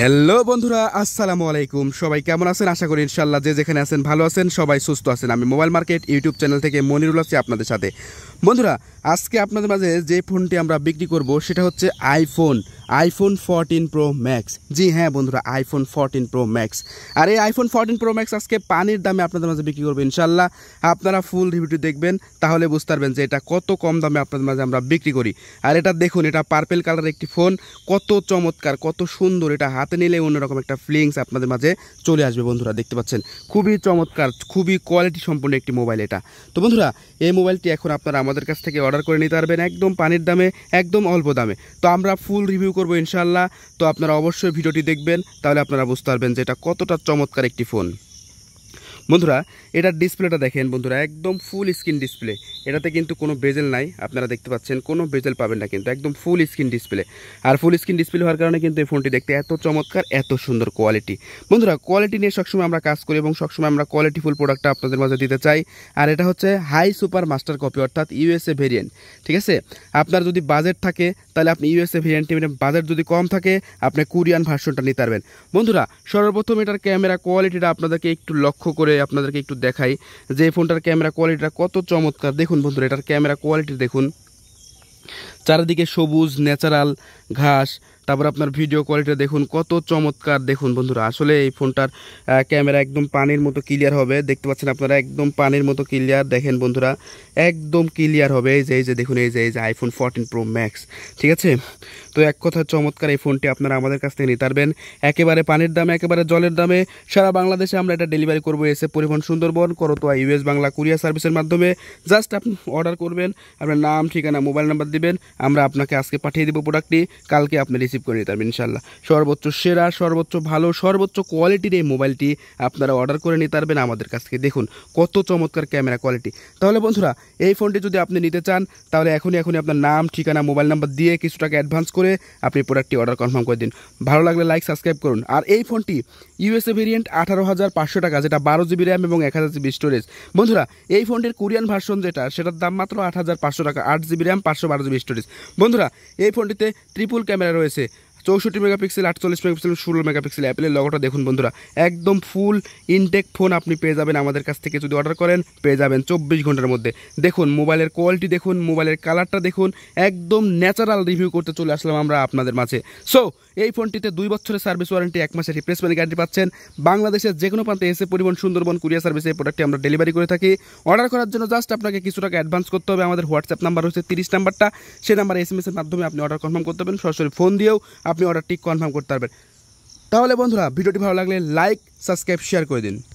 hello বন্ধুরা আসসালামু আলাইকুম সবাই কেমন আছেন আশা করি ইনশাল্লাহ যে যেখানে আছেন ভালো আছেন সবাই সুস্থ আছেন আমি মোবাইল মার্কেট ইউটিউব চ্যানেল থেকে মনিরুল আছি আপনাদের সাথে বন্ধুরা আজকে আপনাদের মাঝে যে ফোনটি আমরা বিক্রি করব সেটা হচ্ছে iPhone iPhone fourteen pro max জি হ্যাঁ বন্ধুরা আইফোন ফোরটিন প্রো ম্যাক্স আর এই আইফোন ফোরটিন প্রো ম্যাক্স আজকে পানির দামে আপনাদের মাঝে বিক্রি করবো ইনশাল্লাহ আপনারা ফুল রিভিউটি দেখবেন তাহলে বুঝতে পারবেন যে এটা কত কম দামে আপনাদের মাঝে আমরা বিক্রি করি আর এটা দেখুন এটা পার্পেল কালারের একটি ফোন কত চমৎকার কত সুন্দর এটা হাতে নিলে অন্যরকম একটা ফিলিংস আপনাদের মাঝে চলে আসবে বন্ধুরা দেখতে পাচ্ছেন খুবই চমৎকার খুবই কোয়ালিটি সম্পন্ন একটি মোবাইল এটা তো বন্ধুরা এই মোবাইলটি এখন আপনারা আমাদের কাছ থেকে অর্ডার করে নিতে পারবেন একদম পানির দামে একদম অল্প দামে তো আমরা ফুল রিভিউ করবো ইনশাল্লাহ তো আপনারা অবশ্যই ভিডিওটি দেখবেন তাহলে আপনারা বুঝতে পারবেন যে এটা কতটা চমৎকার একটি ফোন বন্ধুরা এটার ডিসপ্লেটা দেখেন বন্ধুরা একদম ফুল স্ক্রিন ডিসপ্লে এটাতে কিন্তু কোনো বেজেল নাই আপনারা দেখতে পাচ্ছেন কোনো বেজেল পাবেন না কিন্তু একদম ফুল স্ক্রিন ডিসপ্লে আর ফুল স্ক্রিন ডিসপ্লে হওয়ার কারণে কিন্তু এই ফোনটি দেখতে এত চমৎকার এত সুন্দর কোয়ালিটি বন্ধুরা কোয়ালিটি নিয়ে সবসময় আমরা কাজ করি এবং সবসময় আমরা কোয়ালিটিফুল প্রোডাক্টটা আপনাদের মাঝে দিতে চাই আর এটা হচ্ছে হাই সুপার মাস্টার কপি অর্থাৎ ইউএসএ ভেরিয়েন্ট ঠিক আছে আপনার যদি বাজেট থাকে তাহলে আপনি ইউএসএ ভেরিয়েন্ট মানে বাজেট যদি কম থাকে আপনি কোরিয়ান ভার্সনটা নিতে পারবেন বন্ধুরা সর্বপ্রথম এটার ক্যামেরা কোয়ালিটিটা আপনাদেরকে একটু লক্ষ্য করে করে আপনাদেরকে একটু দেখাই যে ফোনটার ক্যামেরা কোয়ালিটিটা কত চমৎকার দেখুন বন্ধুরা এটার ক্যামেরা কোয়ালিটি দেখুন চারিদিকে সবুজ ন্যাচারাল ঘাস তারপর আপনার ভিডিও কোয়ালিটি দেখুন কত চমৎকার দেখুন বন্ধুরা আসলে এই ফোনটার ক্যামেরা একদম পানির মতো ক্লিয়ার হবে দেখতে পাচ্ছেন আপনারা একদম পানির মতো ক্লিয়ার দেখেন বন্ধুরা একদম ক্লিয়ার হবে এই যে এই যে দেখুন এই যে এই যে আইফোন ফোরটিন প্রো ম্যাক্স ঠিক আছে তো এক কথা চমৎকার এই ফোনটি আপনারা আমাদের কাছ থেকে নিতে পারবেন একেবারে পানির দামে একেবারে জলের দামে সারা বাংলাদেশে আমরা এটা ডেলিভারি করবো এসে পরিবহন সুন্দরবন করতোয়া ইউএস বাংলা কুরিয়ার সার্ভিসের মাধ্যমে জাস্ট আপনি অর্ডার করবেন আপনার নাম ঠিকানা মোবাইল নাম্বার দেবেন আমরা আপনাকে আজকে পাঠিয়ে দেবো প্রোডাক্টটি কালকে আপনি রিসিভ করে নিতে পারবেন ইনশাল্লাহ সর্বোচ্চ সেরা সর্বোচ্চ ভালো সর্বোচ্চ কোয়ালিটির এই মোবাইলটি আপনারা অর্ডার করে নিতে পারবেন আমাদের কাছ থেকে দেখুন কত চমৎকার ক্যামেরা কোয়ালিটি তাহলে বন্ধুরা এই ফোনটি যদি আপনি নিতে চান তাহলে এখনই এখনই আপনার নাম ঠিকানা মোবাইল নাম্বার দিয়ে কিছু টাকা অ্যাডভান্স করে আপনি প্রোডাক্টটি অর্ডার কনফার্ম করে দিন ভালো লাগলে লাইক সাবস্ক্রাইব করুন আর এই ফোনটি ইউএসএ ভেরিয়েন্ট আঠারো হাজার পাঁচশো টাকা যেটা বারো জিবি র্যাম এবং এক হাজার জিবি স্টোরেজ বন্ধুরা এই ফোনটির কোরিয়ান ভার্সন যেটা সেটার দাম মাত্র আট হাজার পাঁচশো টাকা আট জিবি র্যাম পাঁচশো বারো জিবি স্টোরেজ সিরিজ বন্ধুরা এই ফোনটিতে ট্রিপল ক্যামেরা রয়েছে চৌষট্টি মেগাপিক্সেল আটচল্লিশ মেগাপিক্সেল ষোলো মেগাপিক্সেল অ্যাপেলের লগটা দেখুন বন্ধুরা একদম ফুল ইনটেক ফোন আপনি পেয়ে যাবেন আমাদের কাছ থেকে যদি অর্ডার করেন পেয়ে যাবেন চব্বিশ ঘন্টার মধ্যে দেখুন মোবাইলের কোয়ালিটি দেখুন মোবাইলের কালারটা দেখুন একদম ন্যাচারাল রিভিউ করতে চলে আসলাম আমরা আপনাদের মাঝে সো এই ফোনটিতে দুই বছরের সার্ভিস ওয়ারেন্টি এক মাসের রিপ্লেসমেন্ট গ্যারান্টি পাচ্ছেন বাংলাদেশের যে কোনো প্রান্তে এসে পরিবহন সুন্দরবন কুরিয়ার সার্ভিসে এই প্রোডাক্টটি আমরা ডেলিভারি করে থাকি অর্ডার করার জন্য জাস্ট আপনাকে কিছু টাকা অ্যাডভান্স করতে হবে আমাদের হোয়াটসঅ্যাপ নাম্বার হচ্ছে তিরিশ নাম্বারটা সেই নাম্বার এস এম এসের মাধ্যমে আপনি অর্ডার কনফার্ম করতে পারবেন সরাসরি ফোন দিয়েও আপনি অর্ডারটি কনফার্ম করতে পারবেন তাহলে বন্ধুরা ভিডিওটি ভালো লাগলে লাইক সাবস্ক্রাইব শেয়ার করে দিন